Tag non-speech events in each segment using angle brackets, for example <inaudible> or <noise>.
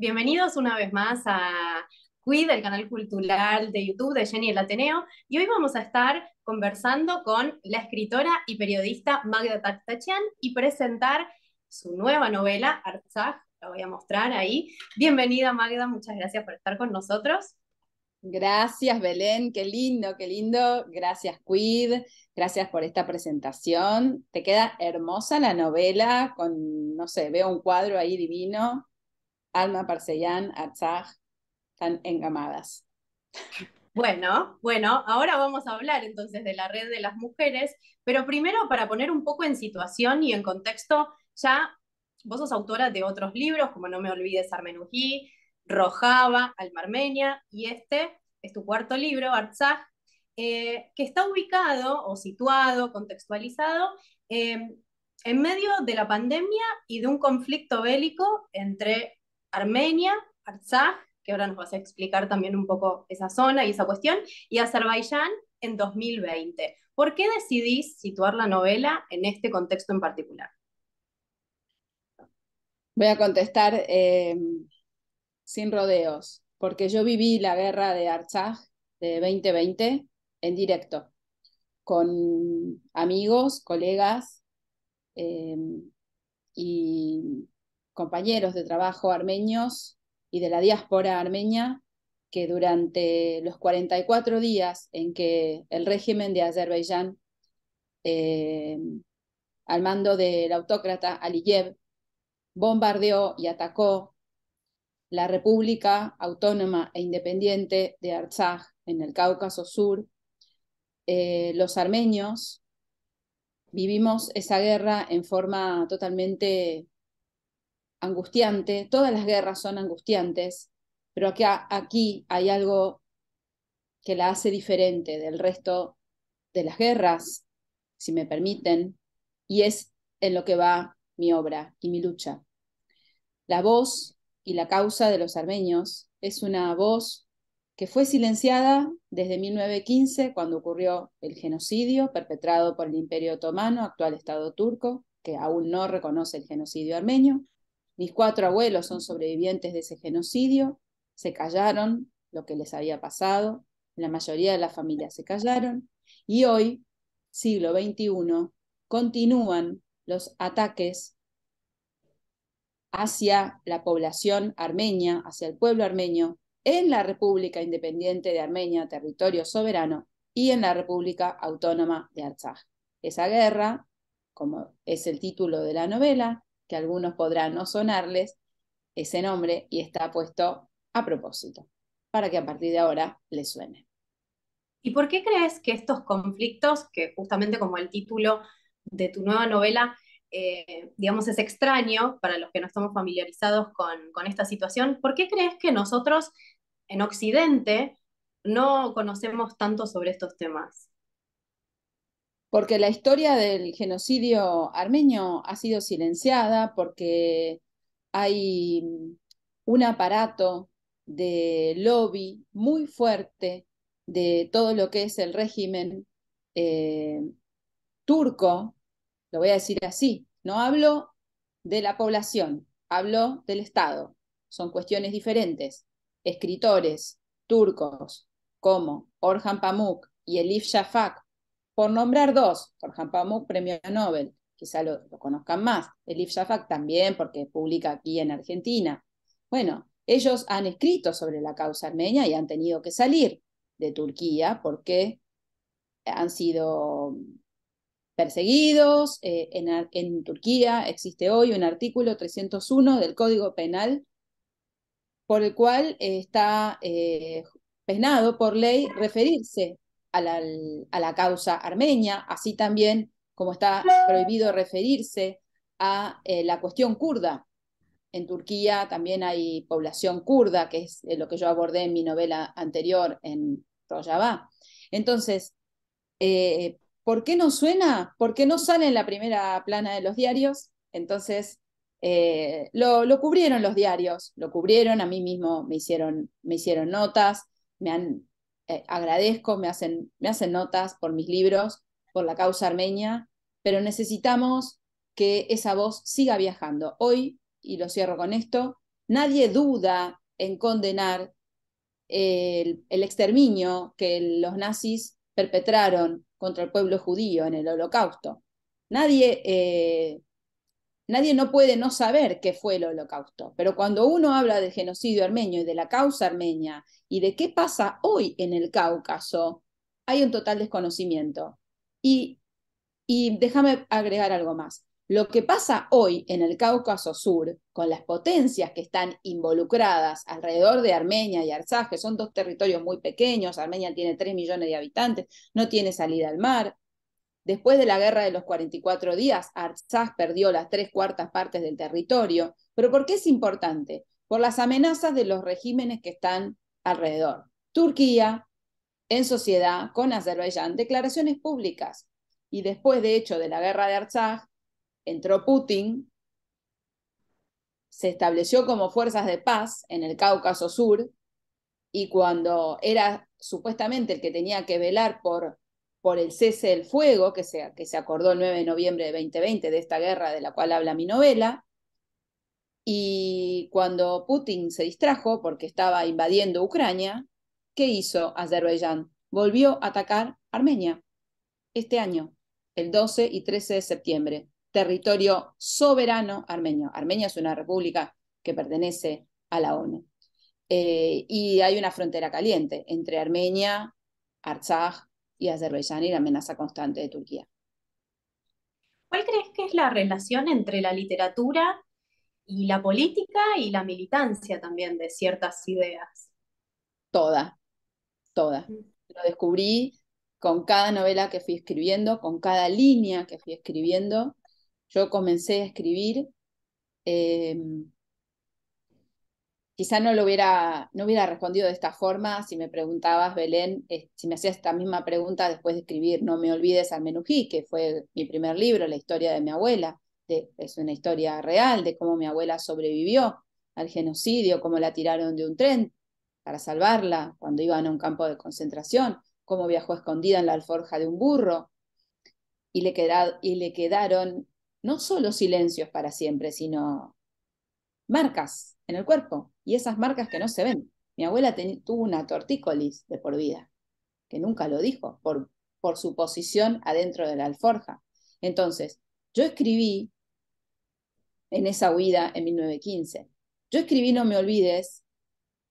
Bienvenidos una vez más a Cuid, el canal cultural de YouTube de Jenny el Ateneo, y hoy vamos a estar conversando con la escritora y periodista Magda Taktachian y presentar su nueva novela, Arzaj. la voy a mostrar ahí. Bienvenida Magda, muchas gracias por estar con nosotros. Gracias Belén, qué lindo, qué lindo. Gracias Cuid, gracias por esta presentación. Te queda hermosa la novela, con, no sé, veo un cuadro ahí divino, Alma Parcellán, Arzaj, están engamadas. Bueno, bueno, ahora vamos a hablar entonces de la red de las mujeres, pero primero para poner un poco en situación y en contexto, ya vos sos autora de otros libros, como No me olvides Armenují, Rojava, Alma Armenia, y este es tu cuarto libro, Artsaj, eh, que está ubicado o situado, contextualizado, eh, en medio de la pandemia y de un conflicto bélico entre Armenia, Artsakh, que ahora nos vas a explicar también un poco esa zona y esa cuestión, y Azerbaiyán en 2020. ¿Por qué decidís situar la novela en este contexto en particular? Voy a contestar em, sin rodeos, porque yo viví la guerra de Artsakh de 2020 en directo, con amigos, colegas, em, y compañeros de trabajo armenios y de la diáspora armenia que durante los 44 días en que el régimen de Azerbaiyán, eh, al mando del autócrata Aliyev, bombardeó y atacó la República Autónoma e Independiente de Artsaj en el Cáucaso Sur, eh, los armenios vivimos esa guerra en forma totalmente angustiante, todas las guerras son angustiantes, pero aquí hay algo que la hace diferente del resto de las guerras, si me permiten, y es en lo que va mi obra y mi lucha. La voz y la causa de los armenios es una voz que fue silenciada desde 1915, cuando ocurrió el genocidio perpetrado por el Imperio Otomano, actual Estado turco, que aún no reconoce el genocidio armenio, mis cuatro abuelos son sobrevivientes de ese genocidio, se callaron lo que les había pasado, la mayoría de las familias se callaron y hoy, siglo XXI, continúan los ataques hacia la población armenia, hacia el pueblo armenio, en la República Independiente de Armenia, territorio soberano, y en la República Autónoma de Artsaj. Esa guerra, como es el título de la novela, que algunos podrán no sonarles ese nombre y está puesto a propósito, para que a partir de ahora les suene. ¿Y por qué crees que estos conflictos, que justamente como el título de tu nueva novela, eh, digamos, es extraño para los que no estamos familiarizados con, con esta situación, ¿por qué crees que nosotros en Occidente no conocemos tanto sobre estos temas? porque la historia del genocidio armenio ha sido silenciada, porque hay un aparato de lobby muy fuerte de todo lo que es el régimen eh, turco, lo voy a decir así, no hablo de la población, hablo del Estado, son cuestiones diferentes. Escritores turcos como Orhan Pamuk y Elif Shafak por nombrar dos, por Pamuk, premio Nobel, quizá lo, conozcan más, Elif Shafak también, porque publica aquí en Argentina. Bueno, ellos han escrito sobre la causa armenia y han tenido que salir de Turquía porque han sido perseguidos. Eh, en, Turquía existe hoy un artículo 301 del Código Penal por el cual está eh, penado por ley referirse a la, causa armenia, así también como está prohibido referirse a eh, la cuestión kurda. En Turquía también hay población kurda, que es eh, lo que yo abordé en mi novela anterior en Rojava. Entonces, eh, ¿por qué no suena? ¿Por qué no sale en la primera plana de los diarios? Entonces, lo, cubrieron los diarios, lo cubrieron, a mí mismo me hicieron, me hicieron notas, me han eh, agradezco, me hacen, me hacen notas por mis libros, por la causa armenia, pero necesitamos que esa voz siga viajando. Hoy, y lo cierro con esto, nadie duda en condenar el, exterminio que los nazis perpetraron contra el pueblo judío en el holocausto. Nadie eh, Nadie no puede no saber qué fue el holocausto, pero cuando uno habla del genocidio armenio y de la causa armenia y de qué pasa hoy en el Cáucaso, hay un total desconocimiento. Y, déjame agregar algo más. Lo que pasa hoy en el Cáucaso Sur, con las potencias que están involucradas alrededor de Armenia y Artsaj, que son dos territorios muy pequeños, Armenia tiene 3 millones de habitantes, no tiene salida al mar, Después de la guerra de los 44 días, Artsakh perdió las tres cuartas partes del territorio. ¿Pero por qué es importante? Por las amenazas de los regímenes que están alrededor. Turquía, en sociedad con Azerbaiyán, declaraciones públicas. Y después, de hecho, de la guerra de Artsakh, entró Putin, se estableció como fuerzas de paz en el Cáucaso Sur, y cuando era supuestamente el que tenía que velar por por el cese del fuego que se, acordó el 9 de noviembre de 2020 de esta guerra de la cual habla mi novela. Y cuando Putin se distrajo porque estaba invadiendo Ucrania, ¿qué hizo Azerbaiyán? Volvió a atacar Armenia este año, el 12 y 13 de septiembre, territorio soberano armenio. Armenia es una república que pertenece a la ONU. Eh, y hay una frontera caliente entre Armenia, Artsaj y Azerbaiyán y la amenaza constante de Turquía. ¿Cuál crees que es la relación entre la literatura y la política y la militancia también de ciertas ideas? Toda, toda. Mm. Lo descubrí con cada novela que fui escribiendo, con cada línea que fui escribiendo. Yo comencé a escribir em, quizá no lo hubiera, no hubiera respondido de esta forma si me preguntabas, Belén, eh, si me hacías esta misma pregunta después de escribir No me olvides al Menují, que fue mi primer libro, la historia de mi abuela. es una historia real de cómo mi abuela sobrevivió al genocidio, cómo la tiraron de un tren para salvarla cuando iban a un campo de concentración, cómo viajó escondida en la alforja de un burro. Y le, y le quedaron no solo silencios para siempre, sino marcas en el cuerpo y esas marcas que no se ven. Mi abuela tuvo una tortícolis de por vida, que nunca lo dijo, por, por su posición adentro de la alforja. Entonces, yo escribí en esa huida en 1915, yo escribí No me olvides,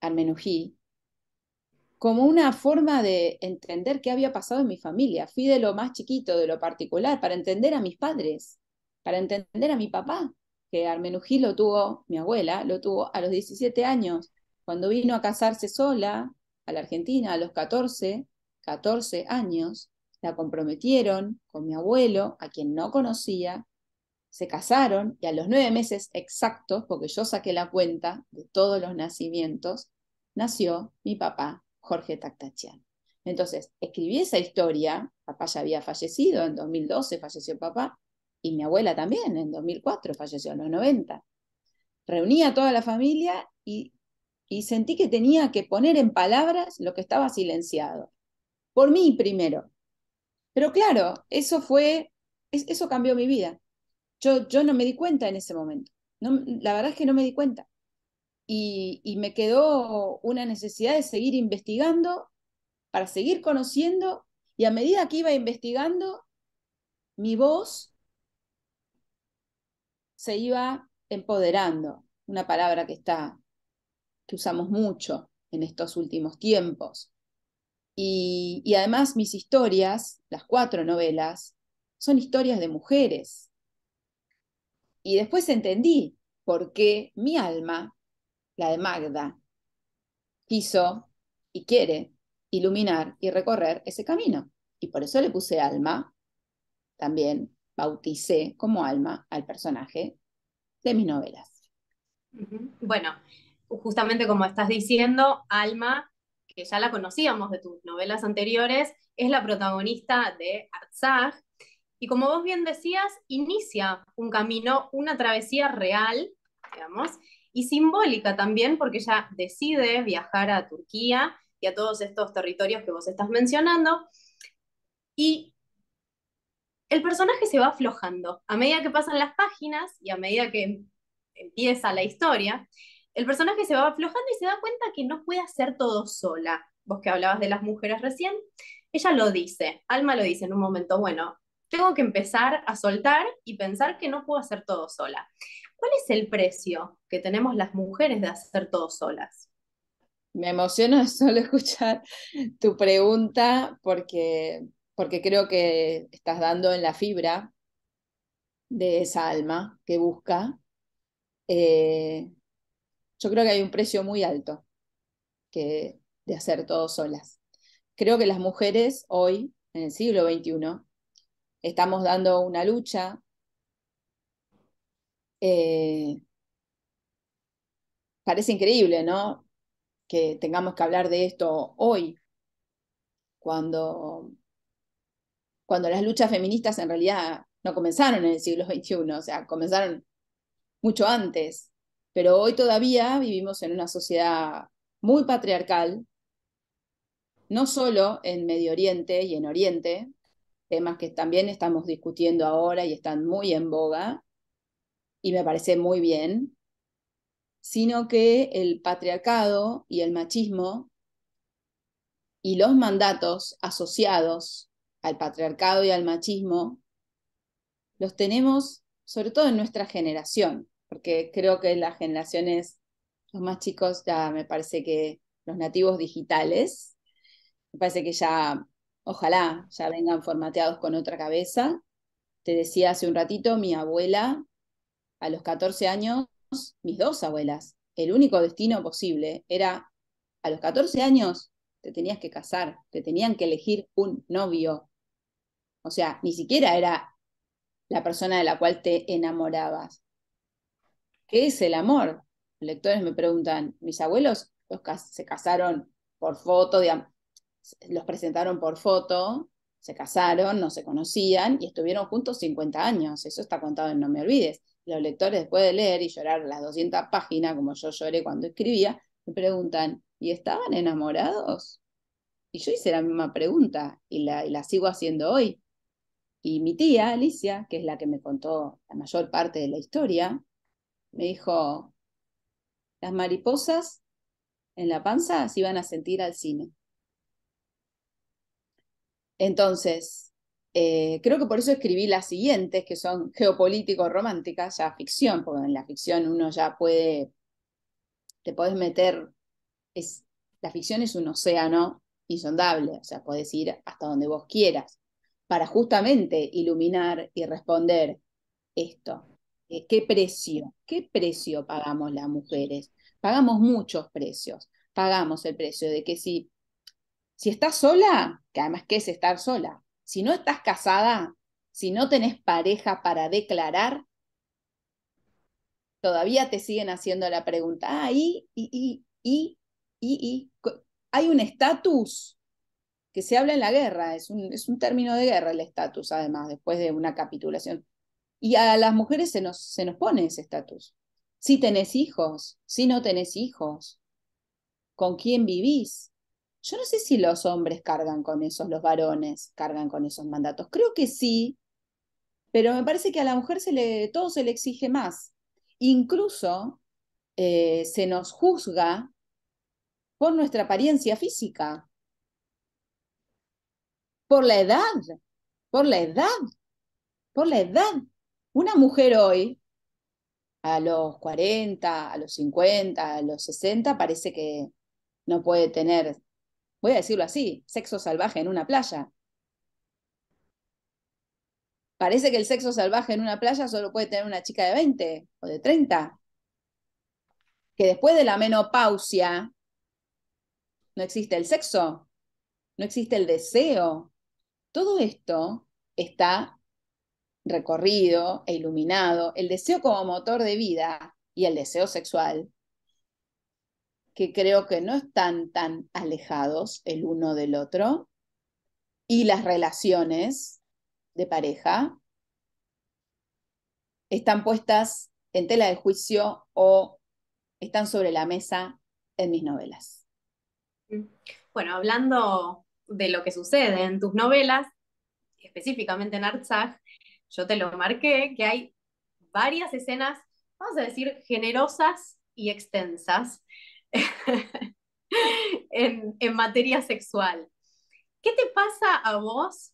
Armenují, como una forma de entender qué había pasado en mi familia. Fui de lo más chiquito, de lo particular, para entender a mis padres, para entender a mi papá, que Armenují lo tuvo, mi abuela, lo tuvo a los 17 años, cuando vino a casarse sola a la Argentina a los 14, 14 años, la comprometieron con mi abuelo, a quien no conocía, se casaron y a los nueve meses exactos, porque yo saqué la cuenta de todos los nacimientos, nació mi papá, Jorge Tactachian. Entonces, escribí esa historia, papá ya había fallecido, en 2012 falleció papá, y mi abuela también, en 2004, falleció en los 90. Reuní a toda la familia y, sentí que tenía que poner en palabras lo que estaba silenciado. Por mí primero. Pero claro, eso fue, eso cambió mi vida. Yo, yo no me di cuenta en ese momento. No, la verdad es que no me di cuenta. Y, y me quedó una necesidad de seguir investigando, para seguir conociendo, y a medida que iba investigando, mi voz se iba empoderando, una palabra que está que usamos mucho en estos últimos tiempos. Y, y, además mis historias, las cuatro novelas, son historias de mujeres. Y después entendí por qué mi alma, la de Magda, quiso y quiere iluminar y recorrer ese camino. Y por eso le puse alma también bauticé como alma al personaje de mis novelas. Bueno, justamente como estás diciendo, Alma, que ya la conocíamos de tus novelas anteriores, es la protagonista de Arzaj Y como vos bien decías, inicia un camino, una travesía real, digamos, y simbólica también, porque ella decide viajar a Turquía y a todos estos territorios que vos estás mencionando. Y el personaje se va aflojando. A medida que pasan las páginas y a medida que empieza la historia, el personaje se va aflojando y se da cuenta que no puede hacer todo sola. Vos que hablabas de las mujeres recién, ella lo dice, Alma lo dice en un momento, bueno, tengo que empezar a soltar y pensar que no puedo hacer todo sola. ¿Cuál es el precio que tenemos las mujeres de hacer todo solas? Me emociona <laughs> solo escuchar tu pregunta porque porque creo que estás dando en la fibra de esa alma que busca. Eh, yo creo que hay un precio muy alto que, de hacer todo solas. Creo que las mujeres hoy, en el siglo XXI, estamos dando una lucha eh, parece increíble, ¿no? Que tengamos que hablar de esto hoy, cuando cuando las luchas feministas en realidad no comenzaron en el siglo XXI, o sea, comenzaron mucho antes, pero hoy todavía vivimos en una sociedad muy patriarcal, no solo en Medio Oriente y en Oriente, temas que también estamos discutiendo ahora y están muy en boga, y me parece muy bien, sino que el patriarcado y el machismo y los mandatos asociados al patriarcado y al machismo, los tenemos sobre todo en nuestra generación, porque creo que las generaciones, los más chicos, ya me parece que los nativos digitales, me parece que ya, ojalá, ya vengan formateados con otra cabeza. Te decía hace un ratito, mi abuela, a los 14 años, mis dos abuelas, el único destino posible era, a los 14 años, te tenías que casar, te tenían que elegir un novio. O sea, ni siquiera era la persona de la cual te enamorabas. ¿Qué es el amor? Los lectores me preguntan, mis abuelos se casaron por foto, los presentaron por foto, se casaron, no se conocían y estuvieron juntos 50 años. Eso está contado en No me olvides. Los lectores, después de leer y llorar las 200 páginas, como yo lloré cuando escribía, me preguntan, ¿y estaban enamorados? Y yo hice la misma pregunta y la sigo haciendo hoy. Y mi tía, Alicia, que es la que me contó la mayor parte de la historia, me dijo, las mariposas en la panza se iban a sentir al cine. Entonces, eh, creo que por eso escribí las siguientes, que son geopolítico-románticas, ya ficción, porque en la ficción uno ya puede, te podés meter, es, la ficción es un océano insondable, o sea, podés ir hasta donde vos quieras para justamente iluminar y responder esto. Eh, ¿Qué precio? ¿Qué precio pagamos las mujeres? Pagamos muchos precios. Pagamos el precio de que si, si estás sola, que además qué es estar sola, si no estás casada, si no tenés pareja para declarar, todavía te siguen haciendo la pregunta, ah, y, hay un estatus que se habla en la guerra, es un, es un término de guerra el estatus, además, después de una capitulación. Y a las mujeres se nos, se nos pone ese estatus. Si tenés hijos, si no tenés hijos, con quién vivís. Yo no sé si los hombres cargan con esos, los varones cargan con esos mandatos. Creo que sí, pero me parece que a la mujer se le, todo se le exige más. Incluso eh, se nos juzga por nuestra apariencia física por la edad, por la edad, por la edad. Una mujer hoy, a los 40, a los 50, a los 60, parece que no puede tener, voy a decirlo así, sexo salvaje en una playa. Parece que el sexo salvaje en una playa solo puede tener una chica de 20 o de 30. Que después de la menopausia no existe el sexo, no existe el deseo, todo esto está recorrido e iluminado, el deseo como motor de vida y el deseo sexual, que creo que no están tan alejados el uno del otro, y las relaciones de pareja, están puestas en tela de juicio o están sobre la mesa en mis novelas. Bueno, hablando de lo que sucede en tus novelas, específicamente en Artsakh, yo te lo marqué, que hay varias escenas, vamos a decir, generosas y extensas <laughs> en, en materia sexual. ¿Qué te pasa a vos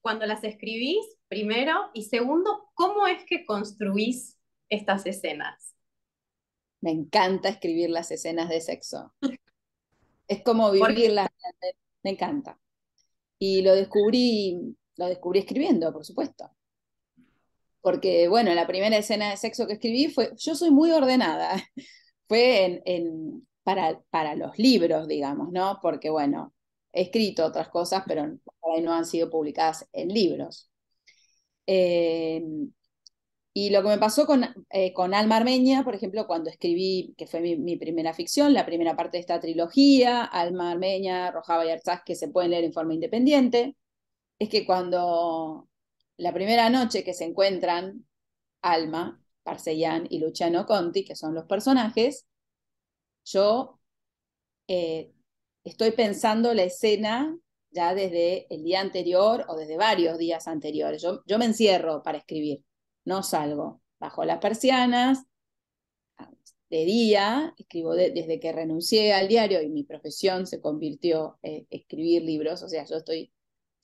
cuando las escribís, primero? Y segundo, ¿cómo es que construís estas escenas? Me encanta escribir las escenas de sexo. <laughs> es como vivirlas. Me encanta. Y lo descubrí, lo descubrí escribiendo, por supuesto. Porque, bueno, la primera escena de sexo que escribí fue, yo soy muy ordenada, <laughs> fue en, para, para los libros, digamos, ¿no? Porque, bueno, he escrito otras cosas, pero no han sido publicadas en libros. Eh, y lo que me pasó con, eh, con Alma Armeña, por ejemplo, cuando escribí, que fue mi, primera ficción, la primera parte de esta trilogía, Alma Armeña, Rojava y que se pueden leer en forma independiente, es que cuando la primera noche que se encuentran Alma, Parcellán y Luciano Conti, que son los personajes, yo eh, estoy pensando la escena ya desde el día anterior o desde varios días anteriores. yo me encierro para escribir no salgo. Bajo las persianas, ah, de día, escribo desde que renuncié al diario y mi profesión se convirtió en escribir libros, o sea, yo estoy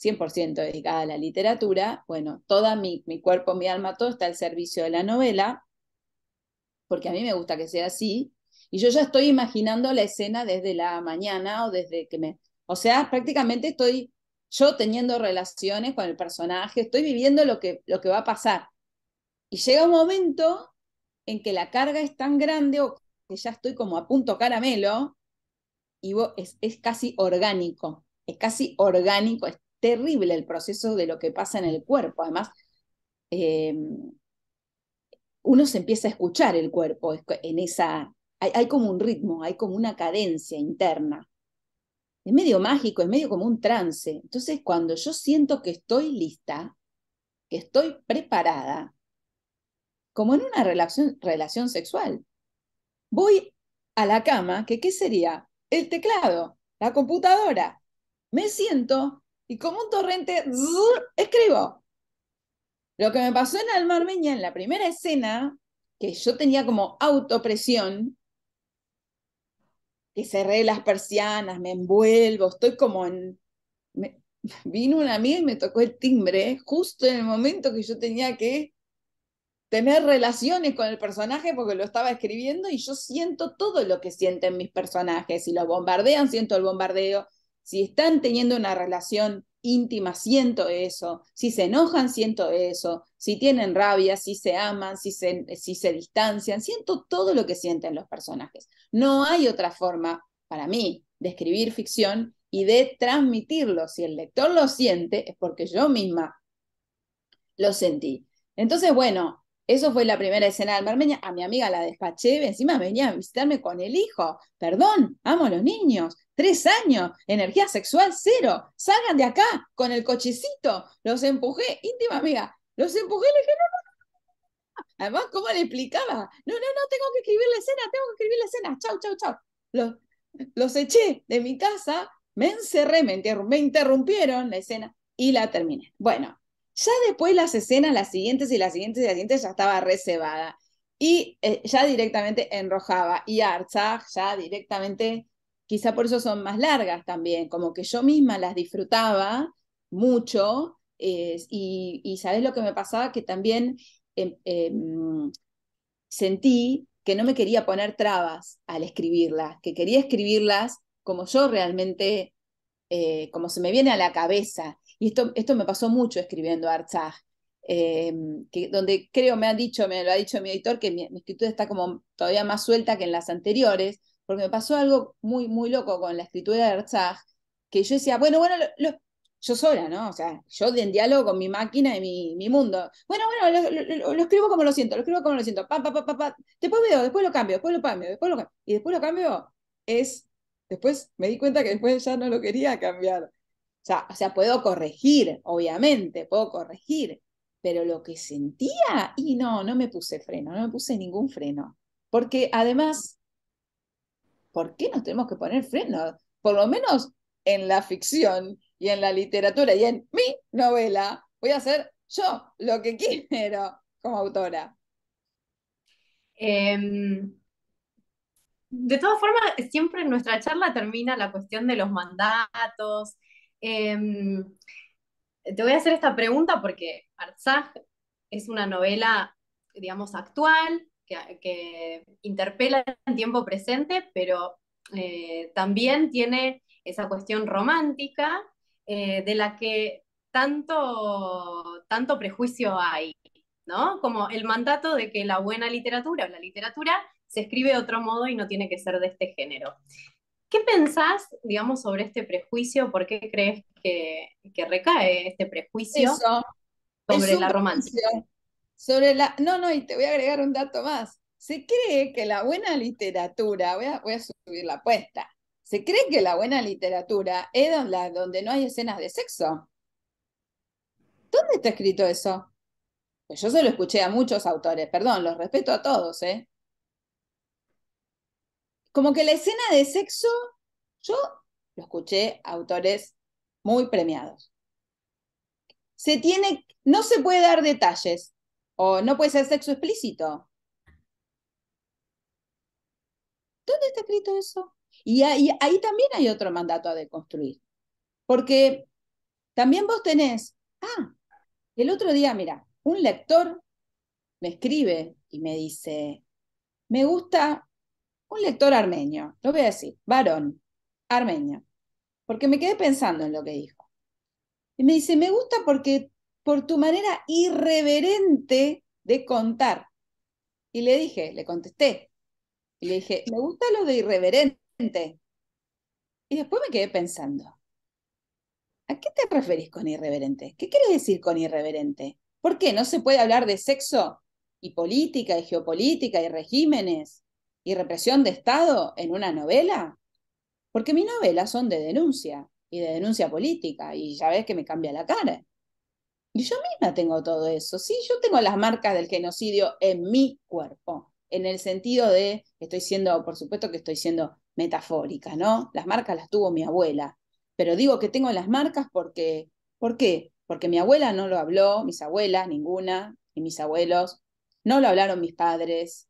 100% dedicada a la literatura, bueno, toda mi, mi cuerpo, mi alma, todo está al servicio de la novela, porque a mí me gusta que sea así, y yo ya estoy imaginando la escena desde la mañana o desde que me... O sea, prácticamente estoy yo teniendo relaciones con el personaje, estoy viviendo lo que, lo que va a pasar. Y llega un momento en que la carga es tan grande o que ya estoy como a punto caramelo y es, casi orgánico, es casi orgánico, es terrible el proceso de lo que pasa en el cuerpo. Además, em, uno se empieza a escuchar el cuerpo en esa, hay, hay, como un ritmo, hay como una cadencia interna. Es medio mágico, es medio como un trance. Entonces, cuando yo siento que estoy lista, que estoy preparada, como en una relación, relación sexual. Voy a la cama, que qué sería? El teclado, la computadora. Me siento y como un torrente escribo. Lo que me pasó en Alma en la primera escena, que yo tenía como autopresión, que cerré las persianas, me envuelvo, estoy como en... <laughs> vino una amiga y me tocó el timbre justo en el momento que yo tenía que tener relaciones con el personaje porque lo estaba escribiendo y yo siento todo lo que sienten mis personajes. Si lo bombardean, siento el bombardeo. Si están teniendo una relación íntima, siento eso. Si se enojan, siento eso. Si tienen rabia, si se aman, si se, si se distancian, siento todo lo que sienten los personajes. No hay otra forma, para mí, de escribir ficción y de transmitirlo. Si el lector lo siente, es porque yo misma lo sentí. Entonces, bueno, eso fue la primera escena del Marmeña. A mi amiga la despaché, encima venía a visitarme con el hijo. Perdón, amo a los niños. Tres años, energía sexual cero. Salgan de acá con el cochecito. Los empujé, íntima amiga. Los empujé y le dije, no, no, no. Además, ¿cómo le explicaba? No, no, no, tengo que escribir la escena, tengo que escribir la escena. Chau, chau, chau. Los, los eché de mi casa, me encerré, me interrumpieron la escena y la terminé. Bueno, ya después las escenas, las siguientes y las siguientes y las siguientes, ya estaba reservada. Y eh, ya directamente enrojaba. Y Arzag, ya directamente, quizá por eso son más largas también, como que yo misma las disfrutaba mucho. y, y sabes lo que me pasaba, que también em, em, sentí que no me quería poner trabas al escribirlas, que quería escribirlas como yo realmente, eh, como se me viene a la cabeza y esto, me pasó mucho escribiendo Arzaj eh, donde creo me han dicho, me lo ha dicho mi editor, que mi, escritura está como todavía más suelta que en las anteriores, porque me pasó algo muy, muy loco con la escritura de Arzaj que yo decía, bueno, bueno, yo sola, ¿no? O sea, yo en diálogo con mi máquina y mi, mundo. Bueno, bueno, lo, escribo como lo siento, lo escribo como lo siento, pa, pa, pa, pa, pa. Después veo, después lo cambio, después lo cambio, después lo cambio. Y después lo cambio es, después me di cuenta que después ya no lo quería cambiar o sea, puedo corregir, obviamente, puedo corregir, pero lo que sentía, y no, no me puse freno, no me puse ningún freno. Porque además, ¿por qué nos tenemos que poner freno? Por lo menos en la ficción y en la literatura y en mi novela, voy a hacer yo lo que <laughs> quiero como autora. Em, de todas formas, siempre en nuestra charla termina la cuestión de los mandatos, Em, te voy a hacer esta pregunta porque Arzaj es una novela, digamos, actual, que, interpela en tiempo presente, pero eh, también tiene esa cuestión romántica eh, de la que tanto, tanto prejuicio hay, ¿no? Como el mandato de que la buena literatura o la literatura se escribe de otro modo y no tiene que ser de este género. ¿Qué pensás, digamos, sobre este prejuicio? ¿Por qué crees que, recae este prejuicio sobre la romance? Sobre la, no, no, y te voy a agregar un dato más. Se cree que la buena literatura, voy a, subir la apuesta, se cree que la buena literatura es donde, no hay escenas de sexo. ¿Dónde está escrito eso? Pues yo se lo escuché a muchos autores, perdón, los respeto a todos, ¿eh? Como que la escena de sexo, yo lo escuché autores muy premiados. Se tiene, no se puede dar detalles, o no puede ser sexo explícito. ¿Dónde está escrito eso? Y ahí, ahí también hay otro mandato a deconstruir. Porque también vos tenés, ah, el otro día, mira, un lector me escribe y me dice, me gusta un lector armenio, lo voy a decir, varón, armenio, porque me quedé pensando en lo que dijo. Y me dice, me gusta porque por tu manera irreverente de contar. Y le dije, le contesté, y le dije, me gusta lo de irreverente. Y después me quedé pensando, ¿a qué te referís con irreverente? ¿Qué quieres decir con irreverente? ¿Por qué no se puede hablar de sexo y política y geopolítica y regímenes y represión de Estado en una novela? Porque mis novelas son de denuncia y de denuncia política, y ya ves que me cambia la cara. Y yo misma tengo todo eso, sí, yo tengo las marcas del genocidio en mi cuerpo, en el sentido de, estoy siendo, por supuesto que estoy siendo metafórica, ¿no? Las marcas las tuvo mi abuela, pero digo que tengo las marcas porque, ¿por qué? Porque mi abuela no lo habló, mis abuelas, ninguna, y mis abuelos, no lo hablaron mis padres,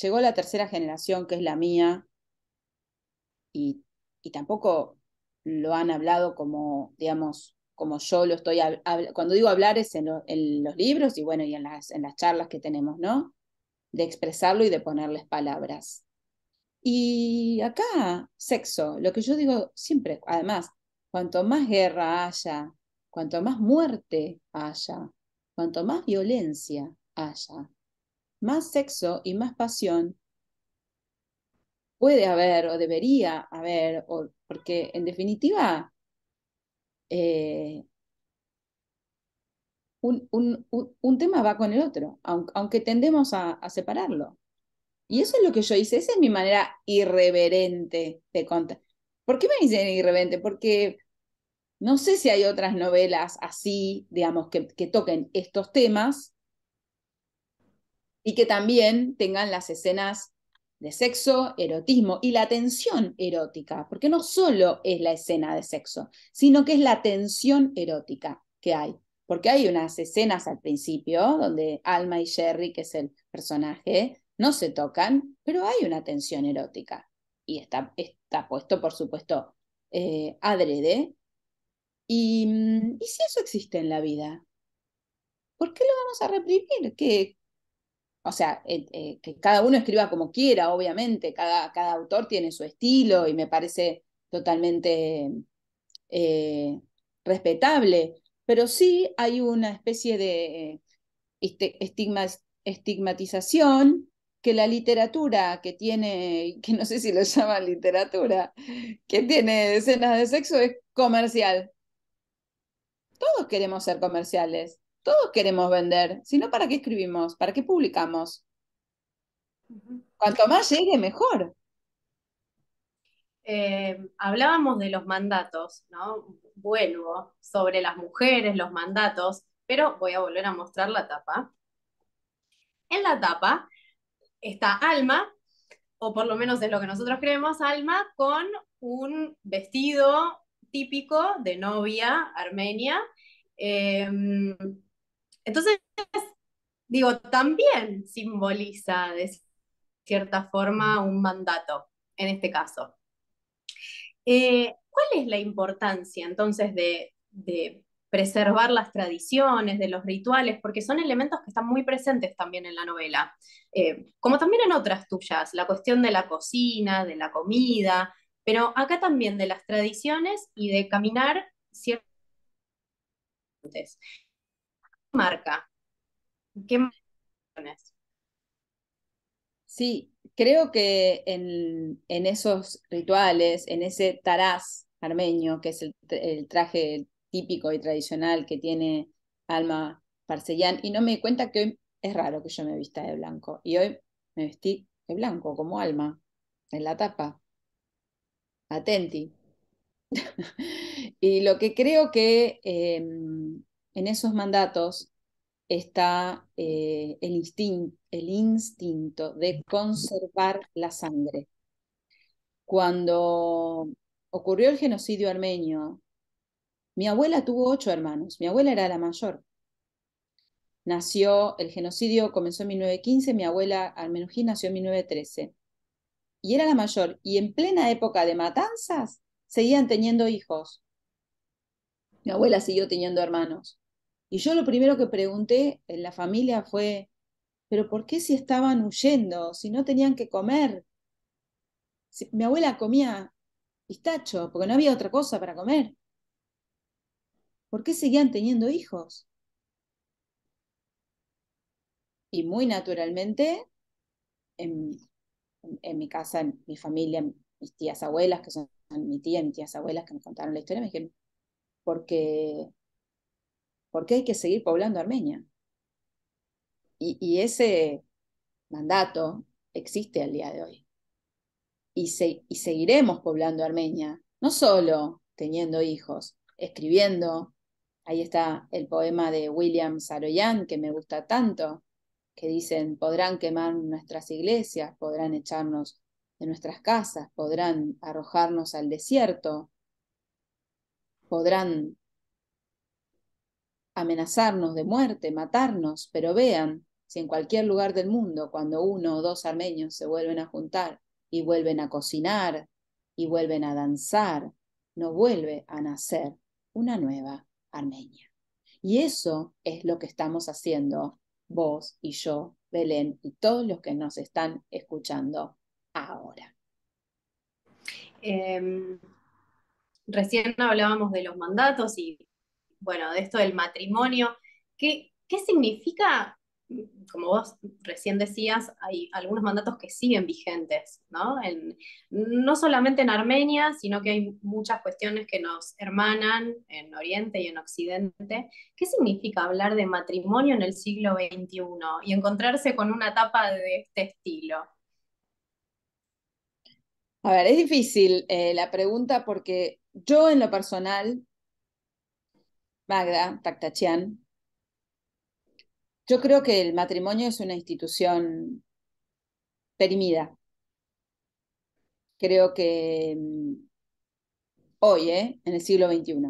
llegó la tercera generación, que es la mía, y, tampoco lo han hablado como, digamos, como yo lo estoy, cuando digo hablar es en, los libros y bueno, y en las, en las charlas que tenemos, ¿no? De expresarlo y de ponerles palabras. Y acá, sexo, lo que yo digo siempre, además, cuanto más guerra haya, cuanto más muerte haya, cuanto más violencia haya, más sexo y más pasión puede haber o debería haber, o, porque en definitiva eh, un, tema va con el otro, aunque, tendemos a, separarlo. Y eso es lo que yo hice, esa es mi manera irreverente de contar. ¿Por qué me dicen irreverente? Porque no sé si hay otras novelas así, digamos, que, que toquen estos temas y que también tengan las escenas de sexo, erotismo y la tensión erótica, porque no solo es la escena de sexo, sino que es la tensión erótica que hay, porque hay unas escenas al principio donde Alma y Jerry, que es el personaje, no se tocan, pero hay una tensión erótica y está, está puesto, por supuesto, eh, adrede. Y, mm, y si eso existe en la vida, ¿por qué lo vamos a reprimir? ¿Qué, o sea, eh, eh, que cada uno escriba como quiera, obviamente, cada, cada, autor tiene su estilo y me parece totalmente eh, respetable, pero sí hay una especie de este, estigma, estigmatización que la literatura que tiene, que no sé si lo llaman literatura, que tiene escenas de sexo es comercial. Todos queremos ser comerciales. Todos queremos vender, si no, ¿para qué escribimos? ¿Para qué publicamos? Cuanto más llegue, mejor. Eh, hablábamos de los mandatos, ¿no? Vuelvo sobre las mujeres, los mandatos, pero voy a volver a mostrar la tapa. En la tapa está Alma, o por lo menos es lo que nosotros creemos, Alma, con un vestido típico de novia armenia. Eh, entonces, digo, también simboliza de cierta forma un mandato, en este caso. Eh, ¿Cuál es la importancia entonces de, preservar las tradiciones, de los rituales, porque son elementos que están muy presentes también en la novela, eh, como también en otras tuyas, la cuestión de la cocina, de la comida, pero acá también de las tradiciones y de caminar ciertamente? marca? ¿Qué Sí, creo que en, esos rituales, en ese taraz armenio, que es el, traje típico y tradicional que tiene Alma Parcellán, y no me di cuenta que hoy es raro que yo me vista de blanco, y hoy me vestí de blanco, como Alma, en la tapa. Atenti. <laughs> y lo que creo que em, en esos mandatos está eh, el, instinto, el instinto de conservar la sangre. Cuando ocurrió el genocidio armenio, mi abuela tuvo ocho hermanos, mi abuela era la mayor. Nació, el genocidio comenzó en 1915, mi abuela armenují nació en 1913. Y era la mayor, y en plena época de matanzas seguían teniendo hijos. Mi abuela siguió teniendo hermanos. Y yo lo primero que pregunté en la familia fue, pero ¿por qué si estaban huyendo, si no tenían que comer? Si, mi abuela comía pistacho porque no había otra cosa para comer. ¿Por qué seguían teniendo hijos? Y muy naturalmente, en, en mi casa, en mi familia, mis tías abuelas, que son mi tía y mis tías abuelas que me contaron la historia, me dijeron, porque porque hay que seguir poblando Armenia? Y, ese mandato existe al día de hoy. Y, y seguiremos poblando Armenia, no solo teniendo hijos, escribiendo. Ahí está el poema de William Saroyan, que me gusta tanto, que dicen, podrán quemar nuestras iglesias, podrán echarnos de nuestras casas, podrán arrojarnos al desierto, podrán amenazarnos de muerte, matarnos, pero vean si en cualquier lugar del mundo, cuando uno o dos armenios se vuelven a juntar y vuelven a cocinar y vuelven a danzar, no vuelve a nacer una nueva Armenia. Y eso es lo que estamos haciendo vos y yo, Belén, y todos los que nos están escuchando ahora. Em, recién hablábamos de los mandatos y bueno, de esto del matrimonio. ¿Qué, qué significa? Como vos recién decías, hay algunos mandatos que siguen vigentes, ¿no? no solamente en Armenia, sino que hay muchas cuestiones que nos hermanan en Oriente y en Occidente. ¿Qué significa hablar de matrimonio en el siglo XXI y encontrarse con una etapa de este estilo? A ver, es difícil eh, la pregunta porque yo en lo personal Magda Tactachian, Yo creo que el matrimonio es una institución perimida. Creo que mm, hoy, ¿eh? en el siglo XXI,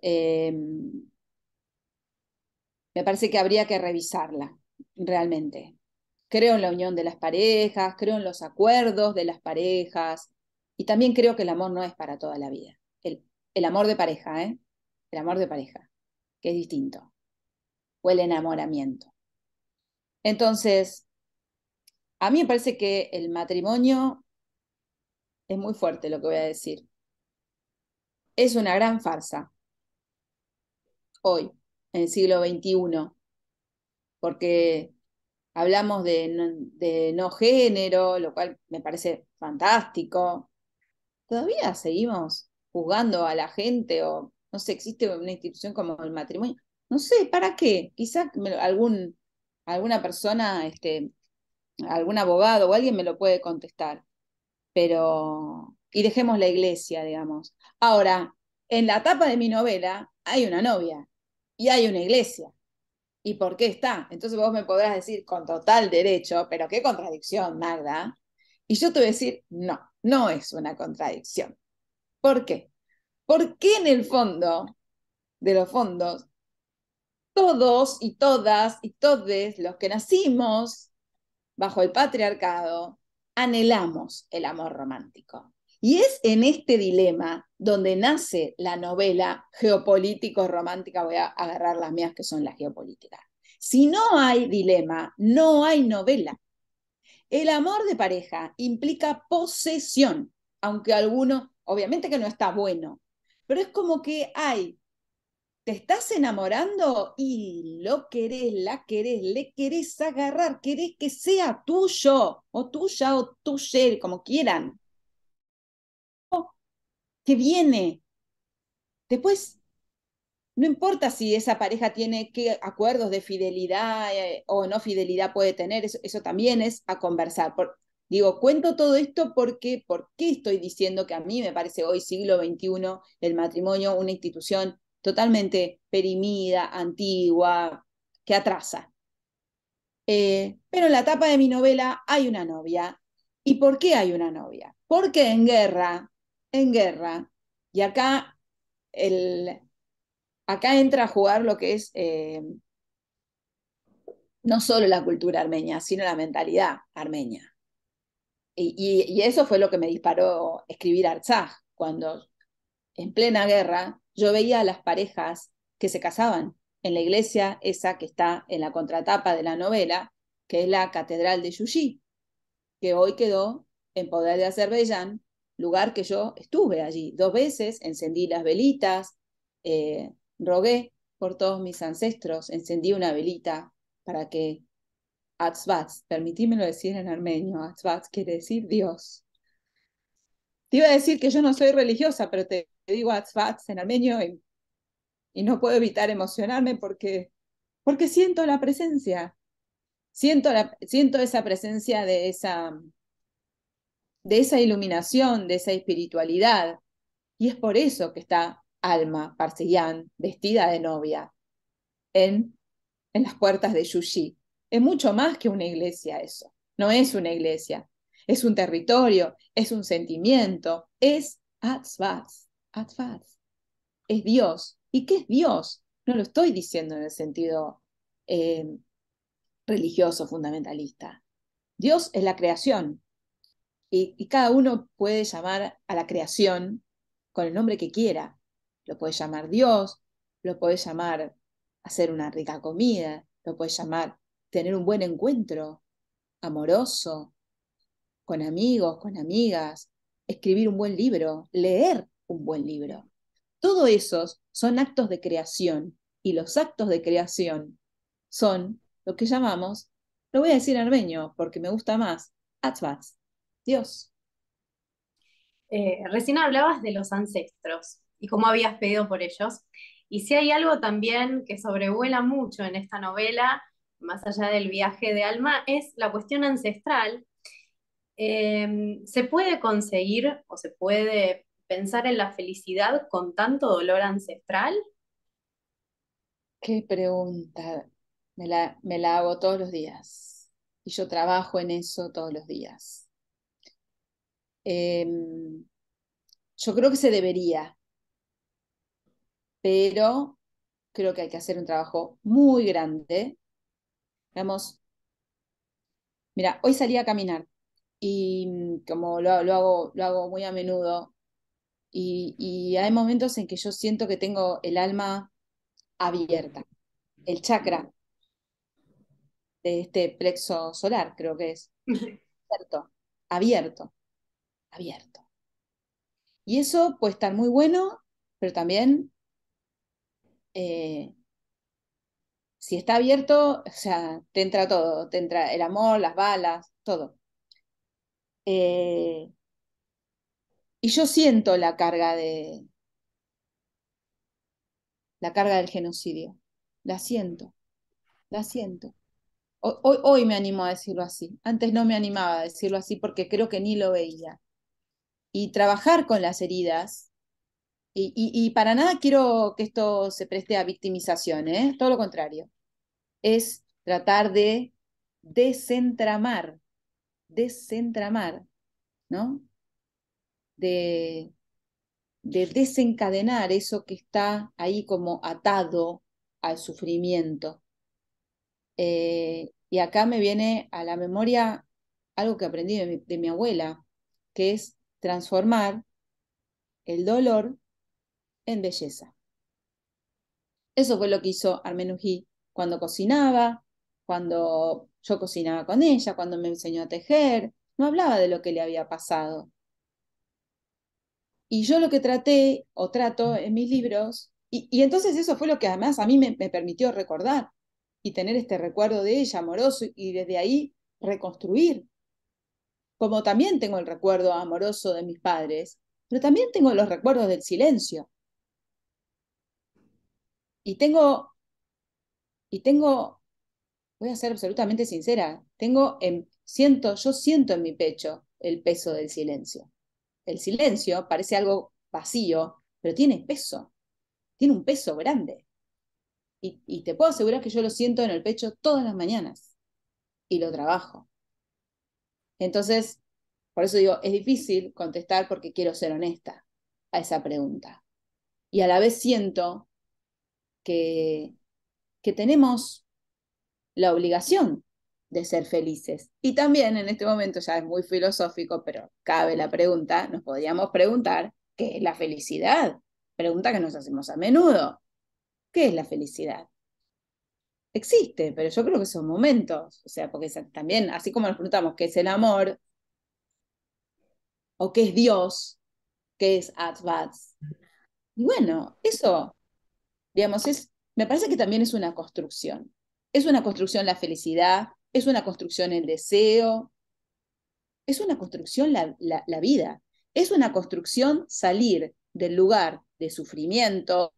em, me parece que habría que revisarla realmente. Creo en la unión de las parejas, creo en los acuerdos de las parejas y también creo que el amor no es para toda la vida. El, el amor de pareja, ¿eh? el amor de pareja, que es distinto, o el enamoramiento. Entonces, a mí me parece que el matrimonio es muy fuerte lo que voy a decir. Es una gran farsa. Hoy, en el siglo XXI, porque hablamos de no, género, lo cual me parece fantástico. Todavía seguimos juzgando a la gente o no sé, existe una institución como el matrimonio. No sé, ¿para qué? Quizás algún, alguna persona, este, algún abogado o alguien me lo puede contestar. Pero, y dejemos la iglesia, digamos. Ahora, en la tapa de mi novela hay una novia y hay una iglesia. ¿Y por qué está? Entonces vos me podrás decir con total derecho, pero qué contradicción, Magda. Y yo te voy a decir, no, no es una contradicción. ¿Por qué? ¿Por qué en el fondo de los fondos todos y todas y todes los que nacimos bajo el patriarcado anhelamos el amor romántico? Y es en este dilema donde nace la novela geopolítico-romántica, voy a agarrar las mías que son las geopolíticas. Si no hay dilema, no hay novela. El amor de pareja implica posesión, aunque alguno, obviamente que no está bueno, pero es como que hay, te estás enamorando y lo querés, la querés, le querés agarrar, querés que sea tuyo o tuya o ser como quieran. Que viene. Después, no importa si esa pareja tiene qué acuerdos de fidelidad eh, o no fidelidad puede tener, eso, eso también es a conversar. Por, Digo, cuento todo esto porque, ¿por qué estoy diciendo que a mí me parece hoy, siglo XXI, el matrimonio una institución totalmente perimida, antigua, que atrasa? Eh, pero en la tapa de mi novela hay una novia. ¿Y por qué hay una novia? Porque en guerra, en guerra, y acá, el, acá entra a jugar lo que es eh, no solo la cultura armenia, sino la mentalidad armenia y, eso fue lo que me disparó escribir Arzaj, cuando en plena guerra yo veía a las parejas que se casaban en la iglesia esa que está en la contratapa de la novela, que es la Catedral de Yuji que hoy quedó en poder de Azerbaiyán, lugar que yo estuve allí dos veces, encendí las velitas, eh, rogué por todos mis ancestros, encendí una velita para que Atzvatz, permitímelo decir en armenio, Atzvatz quiere decir Dios. Te iba a decir que yo no soy religiosa, pero te digo Atzvatz en armenio y, no puedo evitar emocionarme porque, porque siento la presencia. Siento, siento esa presencia de esa, de esa iluminación, de esa espiritualidad. Y es por eso que está Alma Parcellán vestida de novia en, en las puertas de Yushi. Es mucho más que una iglesia eso. No es una iglesia. Es un territorio, es un sentimiento, es atzvaz, atzvaz. Es Dios. ¿Y qué es Dios? No lo estoy diciendo en el sentido eh, religioso fundamentalista. Dios es la creación. Y, y cada uno puede llamar a la creación con el nombre que quiera. Lo puede llamar Dios, lo puede llamar hacer una rica comida, lo puede llamar tener un buen encuentro amoroso, con amigos, con amigas, escribir un buen libro, leer un buen libro. Todo esos son actos de creación y los actos de creación son lo que llamamos, lo voy a decir armeño porque me gusta más, atzvats, Dios. Eh, recién hablabas de los ancestros y cómo habías pedido por ellos. Y si hay algo también que sobrevuela mucho en esta novela, más allá del viaje de alma, es la cuestión ancestral. Em, se puede conseguir o se puede pensar en la felicidad con tanto dolor ancestral. Qué pregunta. Me la, hago todos los días. Y yo trabajo en eso todos los días. Em, yo creo que se debería, pero creo que hay que hacer un trabajo muy grande Digamos, mira, hoy salí a caminar y mm, como lo, hago, lo hago muy a menudo y, hay momentos en que yo siento que tengo el alma abierta, el chakra de este plexo solar, creo que es. Abierto, abierto, abierto. Y eso puede estar muy bueno, pero también eh, si está abierto, o sea, te entra todo, te entra el amor, las balas, todo. Eh, y yo siento la carga de la carga del genocidio. La siento, la siento. Hoy, hoy, me animo a decirlo así. Antes no me animaba a decirlo así porque creo que ni lo veía. Y trabajar con las heridas y, para nada quiero que esto se preste a victimización, ¿eh? todo lo contrario. Es tratar de desentramar, desentramar, ¿no? De, de desencadenar eso que está ahí como atado al sufrimiento. Eh, y acá me viene a la memoria algo que aprendí de mi abuela, que es transformar el dolor en belleza. Eso fue lo que hizo Armenují cuando cocinaba, cuando yo cocinaba con ella, cuando me enseñó a tejer, no hablaba de lo que le había pasado. Y yo lo que traté o trato en mis libros, y, entonces eso fue lo que además a mí me, me permitió recordar y tener este recuerdo de ella amoroso y desde ahí reconstruir. Como también tengo el recuerdo amoroso de mis padres, pero también tengo los recuerdos del silencio, y tengo, y tengo, voy a ser absolutamente sincera, tengo, en, siento, yo siento en mi pecho el peso del silencio. El silencio parece algo vacío, pero tiene peso, tiene un peso grande. Y, y te puedo asegurar que yo lo siento en el pecho todas las mañanas y lo trabajo. Entonces, por eso digo, es difícil contestar porque quiero ser honesta a esa pregunta. Y a la vez siento que, tenemos la obligación de ser felices. Y también en este momento ya es muy filosófico, pero cabe la pregunta, nos podríamos preguntar, ¿qué es la felicidad? Pregunta que nos hacemos a menudo. ¿Qué es la felicidad? Existe, pero yo creo que son momentos, o sea, porque también, así como nos preguntamos qué es el amor, o qué es Dios, qué es Atvats, Y bueno, eso Digamos, es, me parece que también es una construcción. Es una construcción la felicidad, es una construcción el deseo, es una construcción la, vida, es una construcción salir del lugar de sufrimiento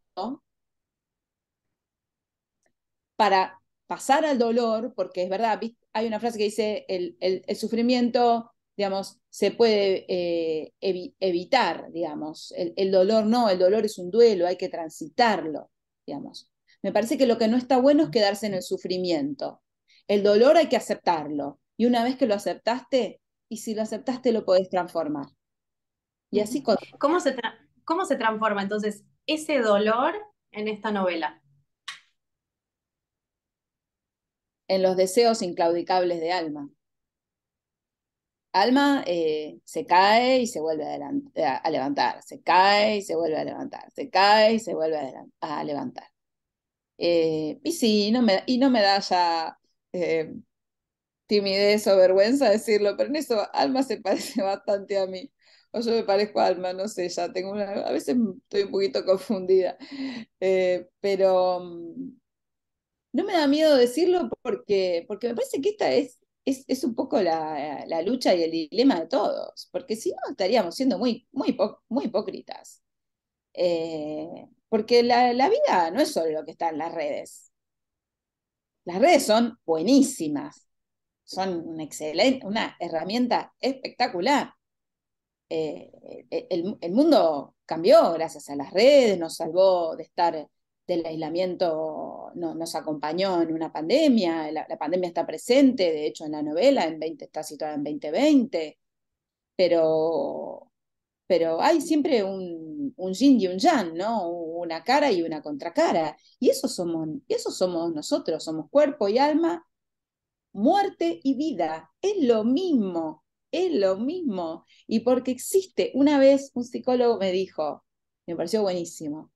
para pasar al dolor, porque es verdad, hay una frase que dice, el, el, sufrimiento, digamos, se puede eh, evitar, digamos, el, dolor no, el dolor es un duelo, hay que transitarlo. Me parece que lo que no está bueno es quedarse en el sufrimiento. El dolor hay que aceptarlo. Y una vez que lo aceptaste, y si lo aceptaste, lo podés transformar. Y así ¿Cómo se, ¿Cómo se transforma entonces ese dolor en esta novela? En los deseos inclaudicables de alma. Alma eh, se cae y se vuelve eh, a, levantar, se cae y se vuelve a levantar, se cae y se vuelve a, levantar. Eh, y sí, no me, y no me da ya timidez o vergüenza decirlo, pero en eso Alma se <laughs> parece bastante a mí. O yo me parezco a Alma, no sé, ya tengo una. A veces estoy un poquito confundida. pero mm, no me da miedo decirlo porque, porque me parece que esta es es, un poco la, lucha y el dilema de todos, porque si no estaríamos siendo muy, muy, muy hipócritas. Eh, porque la, vida no es solo lo que está en las redes. Las redes son buenísimas, son una, excelente, una herramienta espectacular. Eh, e, e, el, mundo cambió gracias a las redes, nos salvó de estar del aislamiento nos acompañó en una pandemia, la, pandemia está presente, de hecho en la novela en 20, está situada en 2020, pero, pero hay siempre un, yin y un yang, ¿no? una cara y una contracara, y eso somos, eso somos nosotros, somos cuerpo y alma, muerte y vida, es lo mismo, es lo mismo, y porque existe, una vez un psicólogo me dijo, me pareció buenísimo,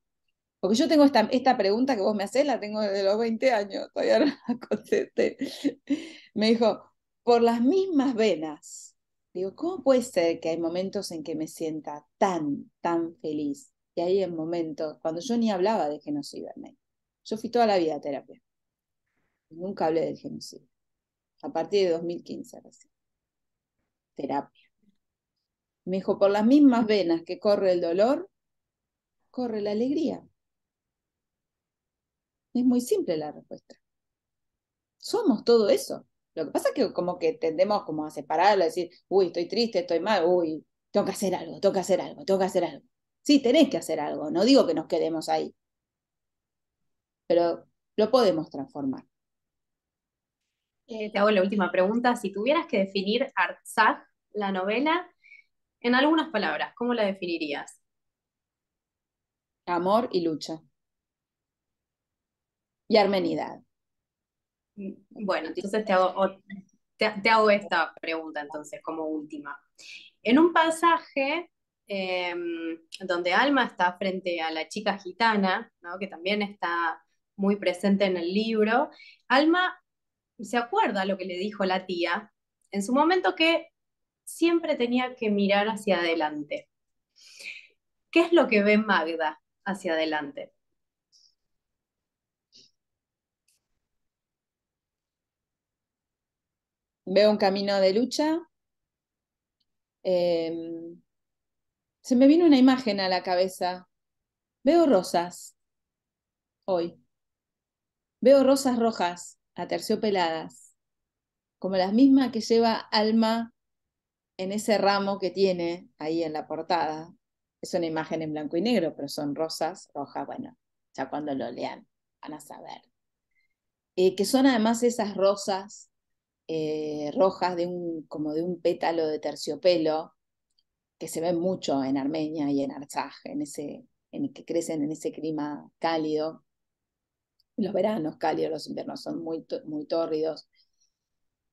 porque yo tengo esta, esta pregunta que vos me hacés, la tengo desde los 20 años, todavía no la contesté. <laughs> Me dijo, por las mismas venas. Digo, ¿cómo puede ser que hay momentos en que me sienta tan, tan feliz? Y hay en momentos, cuando yo ni hablaba de genocidio Yo fui toda la vida a terapia. Nunca hablé del genocidio. A partir de 2015 recién. Terapia. Me dijo, por las mismas venas que corre el dolor, corre la alegría. Es muy simple la respuesta. Somos todo eso. Lo que pasa es que como que tendemos como a separarlo, a decir, uy, estoy triste, estoy mal, uy, tengo que hacer algo, tengo que hacer algo, tengo que hacer algo. Sí, tenés que hacer algo, no digo que nos quedemos ahí. Pero lo podemos transformar. Eh, te hago la última pregunta. Si tuvieras que definir Artsakh, la novela, en algunas palabras, ¿cómo la definirías? Amor y lucha y armenidad. Bueno, entonces te hago, esta pregunta entonces como última. En un pasaje em, donde Alma está frente a la chica gitana, que también está muy presente en el libro, Alma se acuerda lo que le dijo la tía en su momento que siempre tenía que mirar hacia adelante. ¿Qué es lo que ve Magda hacia adelante? veo un camino de lucha. Em, se me vino una imagen a la cabeza. Veo rosas hoy. Veo rosas rojas, aterciopeladas, como las mismas que lleva Alma en ese ramo que tiene ahí en la portada. Es una imagen en blanco y negro, pero son rosas rojas. Bueno, ya cuando lo lean van a saber. Eh, que son además esas rosas eh, rojas de un, como de un pétalo de terciopelo, que se ven mucho en Armenia y en Arzaj, en ese, en, que crecen en ese clima cálido. Los veranos cálidos, los inviernos son muy, muy tórridos.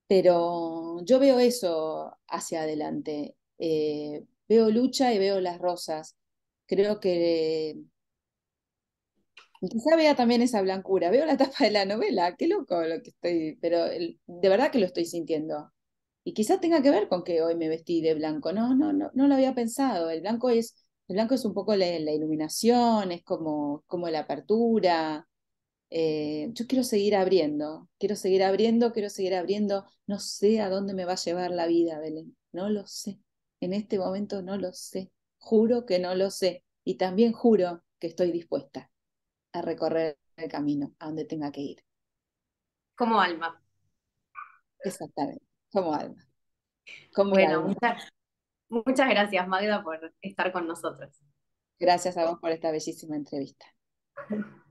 Pero yo veo eso hacia adelante. Eh, veo lucha y veo las rosas. Creo que quizá vea también esa blancura. Veo la tapa de la novela, qué loco lo que estoy, pero de verdad que lo estoy sintiendo. Y quizá tenga que ver con que hoy me vestí de blanco. No, no, no, no lo había pensado. El blanco es, el blanco es un poco la, iluminación, es como, como la apertura. Eh, yo quiero seguir abriendo, quiero seguir abriendo, quiero seguir abriendo. No sé a dónde me va a llevar la vida, Belén. No lo sé. En este momento no lo sé. Juro que no lo sé. Y también juro que estoy dispuesta a recorrer el camino, a donde tenga que ir. Como alma. Exactamente, como alma. bueno, Muchas, muchas gracias Magda por estar con nosotros. Gracias a vos por esta bellísima entrevista. <laughs>